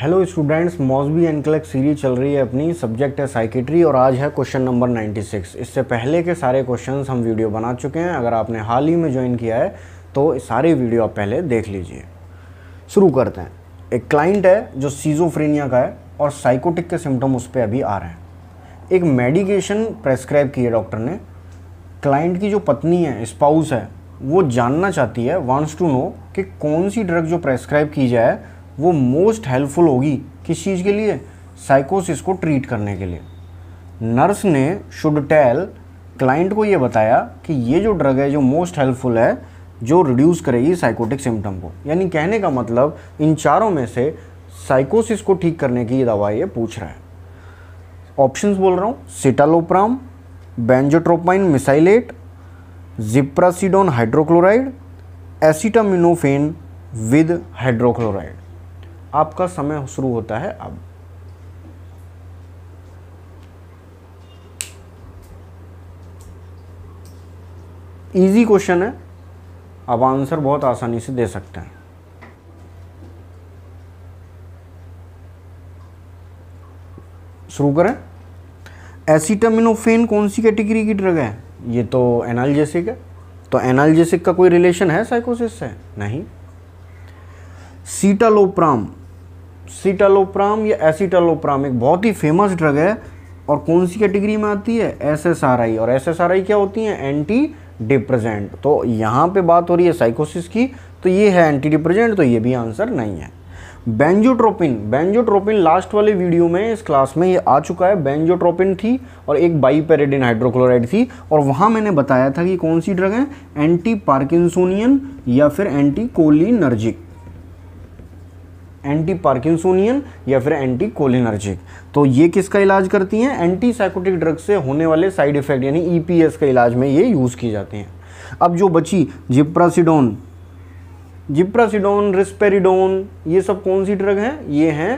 hello students मॉजबी एनक्लक series चल रही है अपनी सब्जेक्ट है साइकेट्री और आज है क्वेश्चन नंबर 96 इससे पहले के सारे क्वेश्चंस हम वीडियो बना चुके हैं अगर आपने हाल ही में ज्वाइन किया है तो सारे वीडियो आप पहले देख लीजिए शुरू करते हैं एक क्लाइंट है जो सीजोफ्रेनिया का है और साइकोटिक के सिम्टम उस पर अभी आ रहे हैं एक मेडिकेशन प्रेस्क्राइब की है डॉक्टर ने क्लाइंट की जो पत्नी है स्पाउस है वो जानना चाहती है वांट्स टू नो कि कौन सी ड्रग जो प्रेस्क्राइब की जाए वो मोस्ट हेल्पफुल होगी किस चीज़ के लिए साइकोसिस को ट्रीट करने के लिए नर्स ने शुड टेल क्लाइंट को ये बताया कि ये जो ड्रग है जो मोस्ट हेल्पफुल है जो रिड्यूस करेगी साइकोटिक सिम्टम को यानी कहने का मतलब इन चारों में से साइकोसिस को ठीक करने की दवा ये पूछ रहा है ऑप्शंस बोल रहा हूँ citalopram benztropine mesylate ziprasidone hydrochloride acetaminophen with hydrochloride आपका समय शुरू होता है अब इजी क्वेश्चन है आप आंसर बहुत आसानी से दे सकते हैं शुरू करें एसीटामिनोफेन कौन सी कैटेगरी की ड्रग है ये तो एनाल्जेसिक है तो एनाल्जेसिक का कोई रिलेशन है साइकोसिस से नहीं सीटालोप्राम सीटालोप्राम या एसीटालोप्राम एक बहुत ही फेमस ड्रग है और कौन सी कैटेगरी में आती है एसएसआरआई और एसएसआरआई क्या होती है एंटी डिप्रेजेंट तो यहाँ पे बात हो रही है साइकोसिस की तो ये है एंटी डिप्रेजेंट तो ये भी आंसर नहीं है बेंजोट्रोपिन बेंजोट्रोपिन लास्ट वाले वीडियो में इस क्लास में ये आ चुका है बेंजोट्रोपिन थी और एक बाईपेरेडिन हाइड्रोक्लोराइड थी और वहाँ मैंने बताया था कि कौन सी ड्रग है एंटी पार्किंसोनियन या फिर एंटी कोलिनर्जिक एंटी पार्किंसोनियन या फिर एंटी कोलिनर्जिक तो ये किसका इलाज करती हैं एंटी साइकोटिक ड्रग से होने वाले साइड इफेक्ट यानी ईपीएस e का इलाज में ये यूज़ किए जाते हैं अब जो बची जिप्रासिडोन जिप्रासिडोन रिस्पेरिडोन ये सब कौन सी ड्रग हैं ये हैं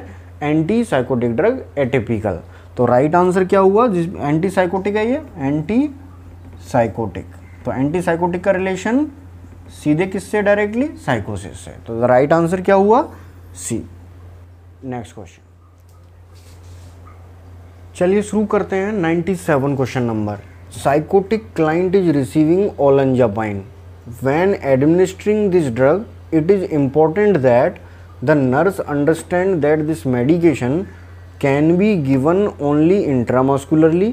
एंटी साइकोटिक ड्रग एटिपिकल तो राइट आंसर क्या हुआ जिस एंटी साइकोटिक है ये एंटी साइकोटिक तो एंटी साइकोटिक का रिलेशन सीधे किससे डायरेक्टली साइकोसिस से तो राइट आंसर क्या हुआ सी नेक्स्ट क्वेश्चन चलिए शुरू करते हैं 97 question number psychotic client is receiving olanzapine when administering this drug it is important that the nurse understand that this medication can be given only intramuscularly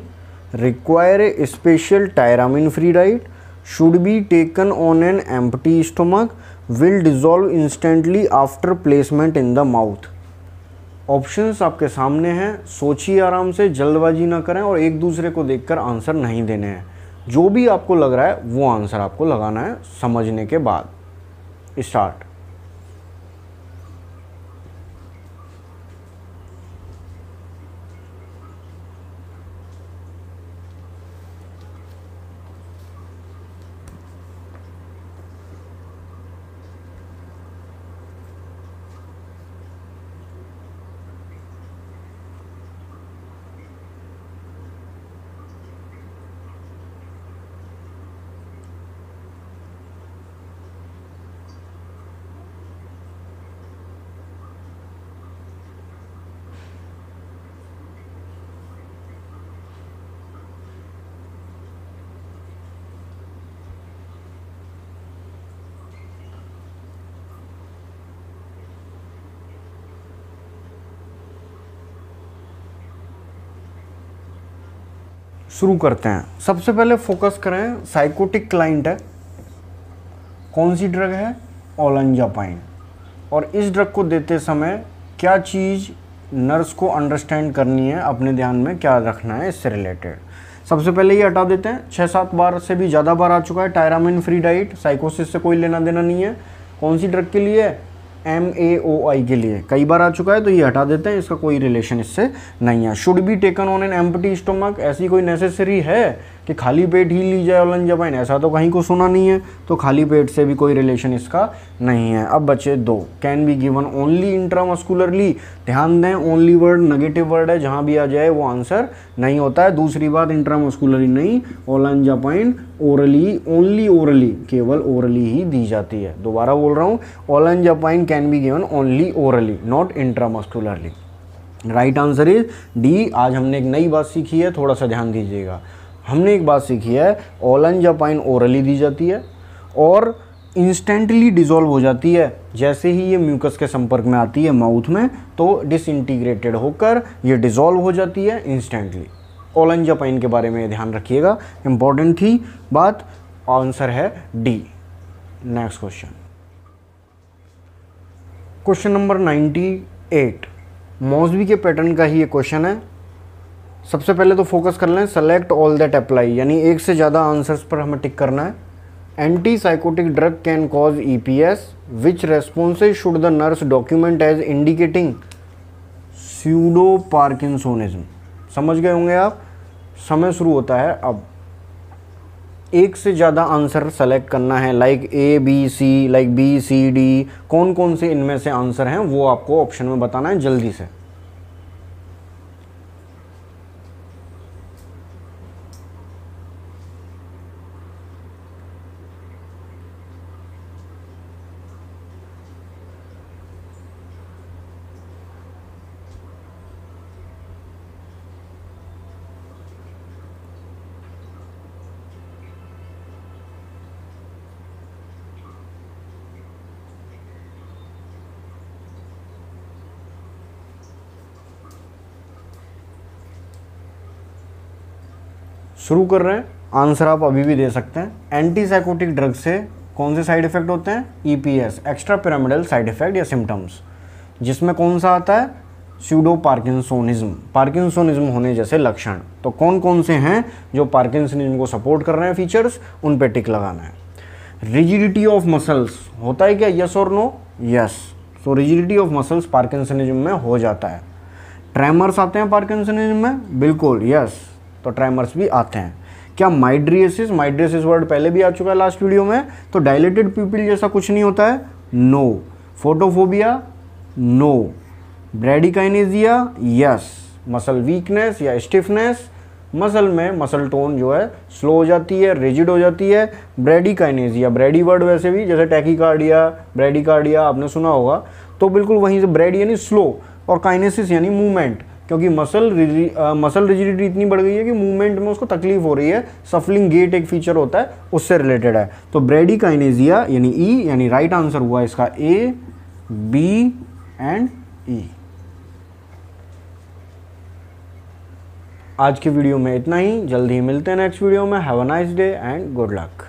require a special tyramine free diet should be taken on an empty stomach will dissolve instantly after placement in the mouth options आपके सामने हैं सोचिए आराम से जल्दबाजी ना करें और एक दूसरे को देखकर आंसर नहीं देने हैं जो भी आपको लग रहा है वो आंसर आपको लगाना है समझने के बाद स्टार्ट शुरू करते हैं सबसे पहले फोकस करें साइकोटिक क्लाइंट है कौन सी ड्रग है ओलंजापाइन और इस ड्रग को देते समय क्या चीज़ नर्स को अंडरस्टैंड करनी है अपने ध्यान में क्या रखना है इससे रिलेटेड सबसे पहले ये हटा देते हैं छः सात बार से भी ज़्यादा बार आ चुका है टायरामिन फ्री डाइट साइकोसिस से कोई लेना देना नहीं है कौन सी ड्रग के लिए एम ए ओ आई के लिए कई बार आ चुका है तो ये हटा देते हैं इसका कोई रिलेशन इससे नहीं है should be taken on an empty stomach ऐसी कोई नेसेसरी है कि खाली पेट ही ली जाए औलंजाबाइन ऐसा तो कहीं को सुना नहीं है तो खाली पेट से भी कोई रिलेशन इसका नहीं है अब बचे दो can be given only intramuscularly ध्यान दें ओनली वर्ड नेगेटिव वर्ड है जहाँ भी आ जाए वो आंसर नहीं होता है दूसरी बात इंट्रामस्कुलरली नहीं ओलंजापाइन ओरली ओनली ओरली केवल ओरली ही दी जाती है दोबारा बोल रहा हूँ olanzapine can be given only orally not intramuscularly right answer is D आज हमने एक नई बात सीखी है थोड़ा सा ध्यान दीजिएगा हमने एक बात सीखी है ओलन या पाइन ओरली दी जाती है और इंस्टेंटली डिजोल्व हो जाती है जैसे ही ये म्यूकस के संपर्क में आती है माउथ में तो डिसइंटीग्रेटेड होकर ये डिजोल्व हो जाती है इंस्टेंटली ओलन या पाइन के बारे में ध्यान रखिएगा इंपॉर्टेंट थी बात आंसर है D next question question number ninety eight मौजवी के पैटर्न का ही ये क्वेश्चन है सबसे पहले तो फोकस कर लें सेलेक्ट ऑल दैट अप्लाई यानी एक से ज़्यादा आंसर्स पर हमें टिक करना है anti psychotic drug can cause E P S which responses should the nurse document as indicating pseudo parkinsonism समझ गए होंगे आप समय शुरू होता है अब एक से ज़्यादा आंसर सेलेक्ट करना है like A B C like B C D कौन कौन से इनमें से आंसर हैं वो आपको ऑप्शन में बताना है जल्दी से शुरू कर रहे हैं आंसर आप अभी भी दे सकते हैं एंटीसाइकोटिक ड्रग से कौन से साइड इफेक्ट होते हैं EPS extrapyramidal side effect या सिम्टम्स जिसमें कौन सा आता है स्यूडो पार्किंसोनिज्म पार्किंसोनिज्म होने जैसे लक्षण तो कौन कौन से हैं जो पार्किंसोनिज्म को सपोर्ट कर रहे हैं फीचर्स उन पर टिक लगाना है रिजिडिटी ऑफ मसल्स होता है क्या यस और no yes so rigidity of muscles parkinsonism में हो जाता है ट्रेमर्स आते हैं पार्किंसनिज्म में बिल्कुल यस ट्राइमर्स भी आते हैं क्या माइड्रियसिस माइड्रियसिस वर्ड पहले भी आ चुका है लास्ट वीडियो में तो डायलेटेड पीपल जैसा कुछ नहीं होता है no photophobia no bradykinesia yes muscle weakness या स्टिफनेस मसल में मसल टोन जो है स्लो हो जाती है रिजिड हो जाती है ब्रेडिकाइनेजिया ब्रेडी वर्ड वैसे भी जैसे टैकीकार्डिया ब्रेडिकार्डिया आपने सुना होगा तो बिल्कुल वहीं से ब्रेड यानी स्लो और काइनेसिस यानी मूवमेंट क्योंकि मसल मसल रिजिडिटी इतनी बढ़ गई है कि मूवमेंट में उसको तकलीफ हो रही है सफलिंग गेट एक फीचर होता है उससे रिलेटेड है तो ब्रेडी काइनेजिया यानी ई e, यानी राइट आंसर हुआ इसका ए बी एंड ई आज के वीडियो में इतना ही जल्दी ही मिलते हैं नेक्स्ट वीडियो में have a nice day and good luck